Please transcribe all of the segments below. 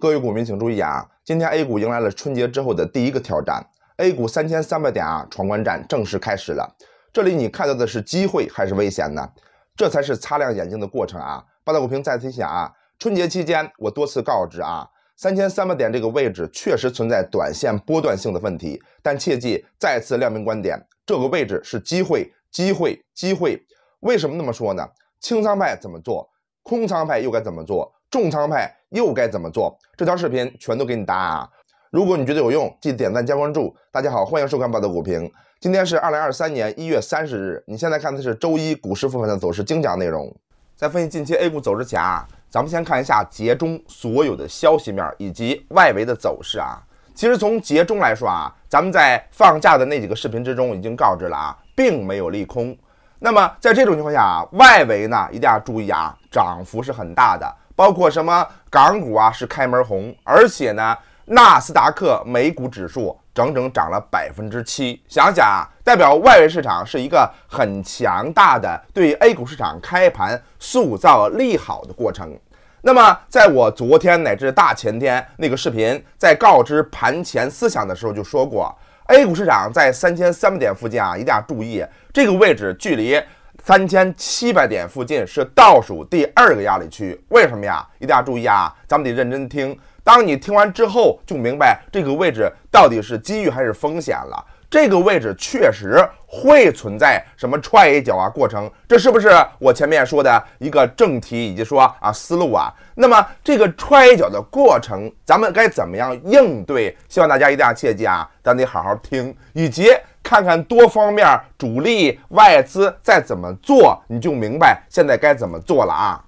各位股民请注意啊！今天 A 股迎来了春节之后的第一个挑战，A 股三千三百点啊，闯关战正式开始了。这里你看到的是机会还是危险呢？这才是擦亮眼睛的过程啊！八大股评再次提醒啊，春节期间我多次告知啊，三千三百点这个位置确实存在短线波段性的问题，但切记再次亮明观点，这个位置是机会，机会，机会。为什么那么说呢？轻仓派怎么做？空仓派又该怎么做？重仓派？又该怎么做？这条视频全都给你答。案啊！如果你觉得有用，记得点赞加关注。大家好，欢迎收看报道股评。今天是二零二三年一月三十日，你现在看的是周一股市部分的走势精讲内容。在分析近期 A 股走势前啊，咱们先看一下节中所有的消息面以及外围的走势啊。其实从节中来说啊，咱们在放假的那几个视频之中已经告知了，啊，并没有利空。那么在这种情况下啊，外围呢一定要注意啊，涨幅是很大的。包括什么港股啊，是开门红，而且呢，纳斯达克美股指数整整涨了百分之七。想想啊，代表外围市场是一个很强大的对 A 股市场开盘塑造利好的过程。那么，在我昨天乃至大前天那个视频在告知盘前思想的时候就说过，A 股市场在三千三百点附近啊，一定要注意这个位置距离。三千七百点附近是倒数第二个压力区，为什么呀？一定要注意啊！咱们得认真听，当你听完之后，就明白这个位置到底是机遇还是风险了。这个位置确实会存在什么踹一脚啊过程，这是不是我前面说的一个正题以及说啊思路啊？那么这个踹一脚的过程，咱们该怎么样应对？希望大家一定要切记啊，咱得好好听，以及看看多方面主力外资在怎么做，你就明白现在该怎么做了啊！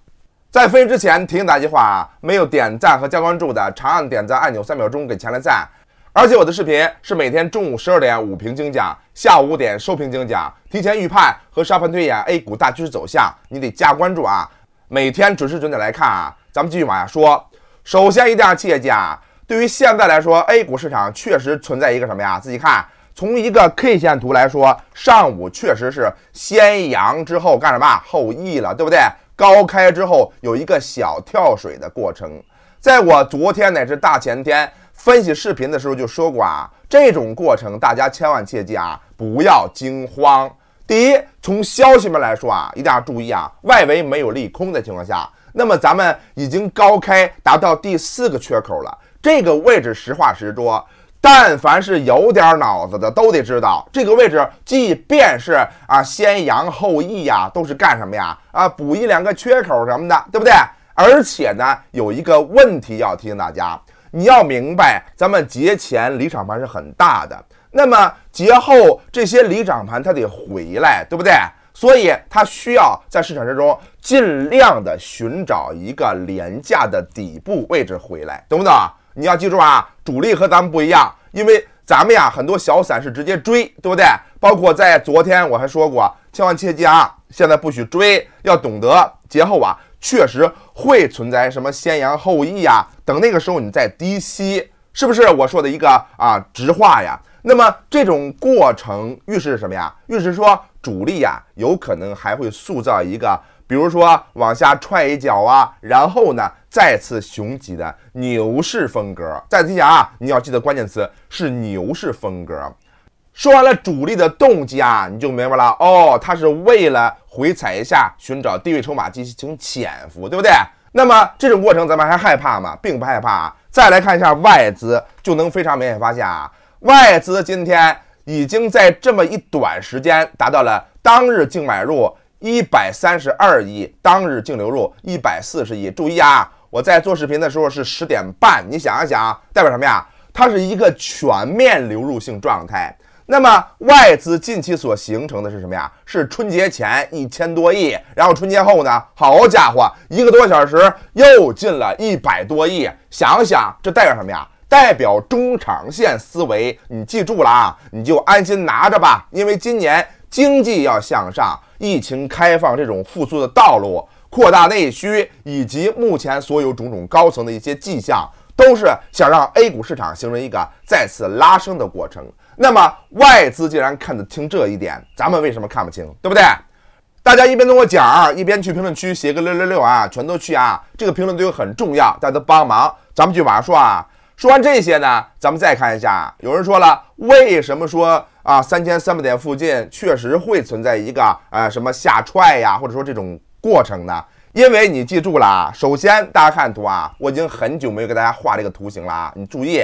在分析之前提醒大家一句话啊，没有点赞和加关注的，长按点赞按钮三秒钟给钱来赞。而且我的视频是每天中午十二点午评精讲，下午五点收评精讲，提前预判和沙盘推演 A 股大趋势走向，你得加关注啊！每天准时准点来看啊！咱们继续往下说。首先一定要切记啊，对于现在来说，A 股市场确实存在一个什么呀？自己看，从一个 K 线图来说，上午确实是先扬之后干什么后抑了，对不对？高开之后有一个小跳水的过程，在我昨天乃至大前天。分析视频的时候就说过啊，这种过程大家千万切记啊，不要惊慌。第一，从消息面来说啊，一定要注意啊，外围没有利空的情况下，那么咱们已经高开达到第四个缺口了，这个位置实话实说，但凡是有点脑子的都得知道，这个位置即便是啊先扬后抑呀，都是干什么呀？啊，补一两个缺口什么的，对不对？而且呢，有一个问题要提醒大家。你要明白，咱们节前离场盘是很大的，那么节后这些离场盘它得回来，对不对？所以它需要在市场之中尽量的寻找一个廉价的底部位置回来，懂不懂？你要记住啊，主力和咱们不一样，因为咱们呀很多小散是直接追，对不对？包括在昨天我还说过，千万切记啊，现在不许追，要懂得节后啊。确实会存在什么先扬后抑呀？等那个时候你再低吸，是不是我说的一个啊直话呀？那么这种过程预示什么呀？预示说主力呀有可能还会塑造一个，比如说往下踹一脚啊，然后呢再次雄起的牛市风格。再次一啊，你要记得关键词是牛市风格。说完了主力的动机啊，你就明白了哦，它是为了回踩一下，寻找低位筹码进行潜伏，对不对？那么这种过程咱们还害怕吗？并不害怕啊。再来看一下外资，就能非常明显发现啊，外资今天已经在这么一短时间达到了当日净买入一百三十二亿，当日净流入一百四十亿。注意啊，我在做视频的时候是十点半，你想一想，代表什么呀？它是一个全面流入性状态。那么外资近期所形成的是什么呀？是春节前一千多亿，然后春节后呢？好家伙，一个多小时又进了一百多亿。想想这代表什么呀？代表中长线思维。你记住了啊，你就安心拿着吧，因为今年经济要向上，疫情开放这种复苏的道路，扩大内需，以及目前所有种种高层的一些迹象，都是想让 A 股市场形成一个再次拉升的过程。那么外资竟然看得清这一点，咱们为什么看不清，对不对？大家一边跟我讲，一边去评论区写个六六六啊，全都去啊，这个评论对我很重要，大家都帮忙。咱们就马上说啊，说完这些呢，咱们再看一下。有人说了，为什么说啊三千三百点附近确实会存在一个呃什么下踹呀，或者说这种过程呢？因为你记住了，首先大家看图啊，我已经很久没有给大家画这个图形了啊，你注意。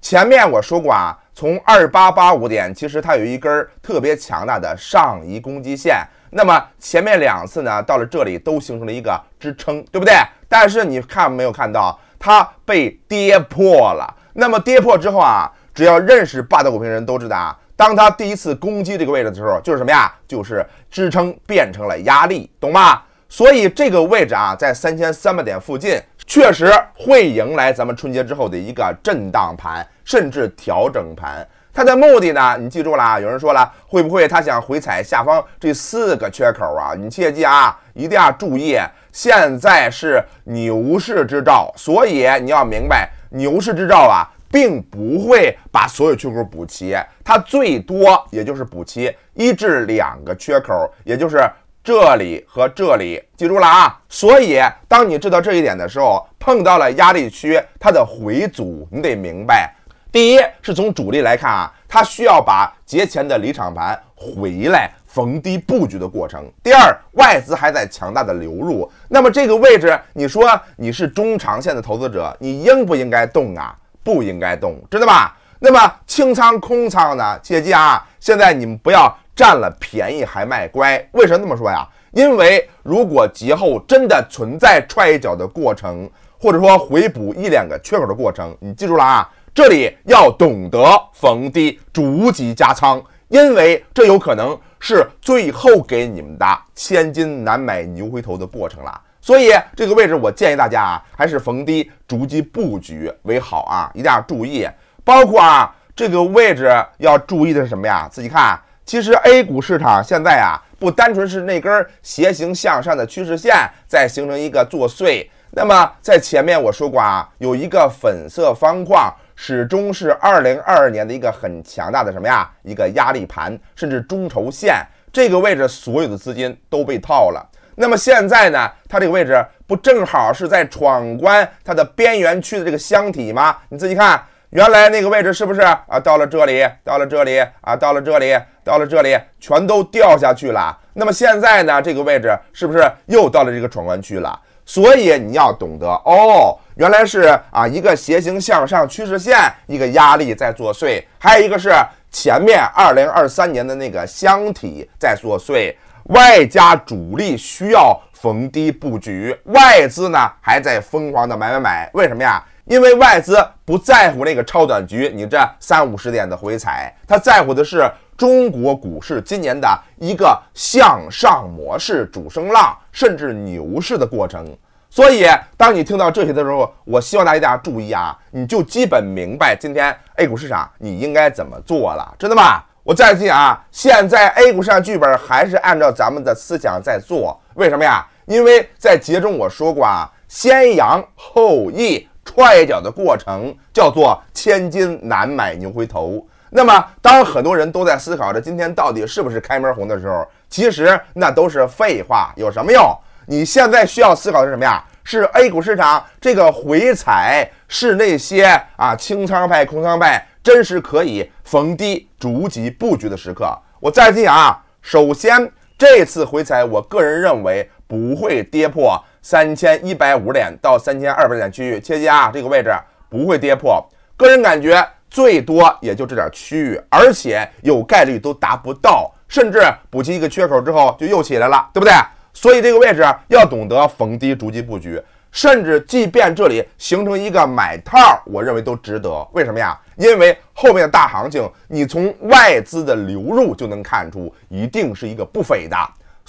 前面我说过啊，从二八八五点，其实它有一根儿特别强大的上移攻击线。那么前面两次呢，到了这里都形成了一个支撑，对不对？但是你看没有看到，它被跌破了。那么跌破之后啊，只要认识霸道股评人都知道啊，当它第一次攻击这个位置的时候，就是什么呀？就是支撑变成了压力，懂吗？所以这个位置啊，在三千三百点附近。确实会迎来咱们春节之后的一个震荡盘，甚至调整盘。它的目的呢，你记住了啊？有人说了，会不会他想回踩下方这四个缺口啊？你切记啊，一定要注意，现在是牛市之兆，所以你要明白，牛市之兆啊，并不会把所有缺口补齐，它最多也就是补齐一至两个缺口，也就是。这里和这里记住了啊，所以当你知道这一点的时候，碰到了压力区，它的回阻你得明白。第一是从主力来看啊，它需要把节前的离场盘回来逢低布局的过程。第二，外资还在强大的流入，那么这个位置，你说你是中长线的投资者，你应不应该动啊？不应该动，知道吧？那么清仓空仓呢？切记啊，现在你们不要。占了便宜还卖乖，为什么这么说呀？因为如果节后真的存在踹一脚的过程，或者说回补一两个缺口的过程，你记住了啊，这里要懂得逢低逐级加仓，因为这有可能是最后给你们的千金难买牛回头的过程了。所以这个位置我建议大家啊，还是逢低逐级布局为好啊，一定要注意。包括啊，这个位置要注意的是什么呀？自己看。其实 A 股市场现在啊，不单纯是那根斜形向上的趋势线在形成一个作祟。那么在前面我说过，啊，有一个粉色方框，始终是二零二二年的一个很强大的什么呀？一个压力盘，甚至中轴线这个位置，所有的资金都被套了。那么现在呢，它这个位置不正好是在闯关它的边缘区的这个箱体吗？你自己看。原来那个位置是不是啊？到了这里，到了这里啊，到了这里，到了这里，全都掉下去了。那么现在呢？这个位置是不是又到了这个闯关区了？所以你要懂得哦，原来是啊一个斜行向上趋势线，一个压力在作祟，还有一个是前面二零二三年的那个箱体在作祟，外加主力需要。逢低布局，外资呢还在疯狂的买买买，为什么呀？因为外资不在乎那个超短局，你这三五十点的回踩，他在乎的是中国股市今年的一个向上模式、主升浪甚至牛市的过程。所以，当你听到这些的时候，我希望大家注意啊，你就基本明白今天 A 股市场你应该怎么做了，真的吗？我再记啊，现在 A 股市场剧本还是按照咱们的思想在做，为什么呀？因为在节中我说过啊，先扬后抑，踹一脚的过程叫做千金难买牛回头。那么，当很多人都在思考着今天到底是不是开门红的时候，其实那都是废话，有什么用？你现在需要思考的是什么呀？是 A 股市场这个回踩，是那些啊清仓派、空仓派，真实可以逢低逐级布局的时刻。我再讲啊，首先这次回踩，我个人认为。不会跌破三千一百五十点到三千二百点区域，切记啊，这个位置不会跌破。个人感觉最多也就这点区域，而且有概率都达不到，甚至补齐一个缺口之后就又起来了，对不对？所以这个位置要懂得逢低逐级布局，甚至即便这里形成一个买套，我认为都值得。为什么呀？因为后面的大行情，你从外资的流入就能看出，一定是一个不菲的。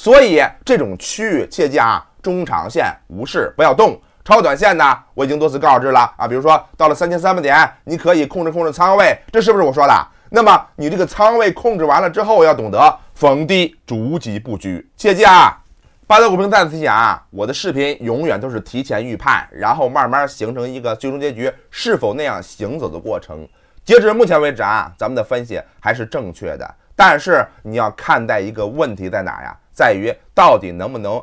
所以这种区域切记啊，中长线无视不要动，超短线呢我已经多次告知了啊，比如说到了三千三百点，你可以控制控制仓位，这是不是我说的？那么你这个仓位控制完了之后，要懂得逢低逐级布局，切记啊！八德股评再次提醒啊，我的视频永远都是提前预判，然后慢慢形成一个最终结局是否那样行走的过程。截止目前为止啊，咱们的分析还是正确的，但是你要看待一个问题在哪呀？在于到底能不能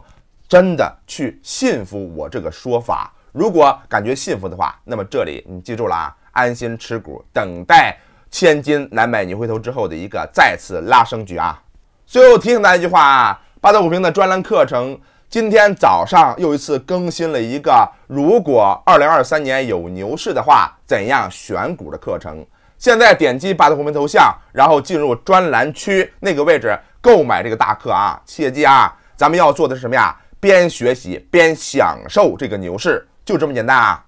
真的去信服我这个说法？如果感觉信服的话，那么这里你记住了啊，安心持股，等待千金难买你回头之后的一个再次拉升局啊！最后提醒大家一句话啊，八大股评的专栏课程今天早上又一次更新了一个，如果二零二三年有牛市的话，怎样选股的课程？现在点击八大股评头像，然后进入专栏区那个位置。购买这个大课啊，切记啊，咱们要做的是什么呀？边学习边享受这个牛市，就这么简单。啊。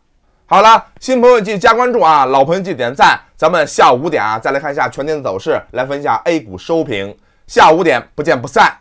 好了，新朋友记得加关注啊，老朋友记得点赞。咱们下午五点啊，再来看一下全天的走势，来分一下 A 股收评。下午五点不见不散。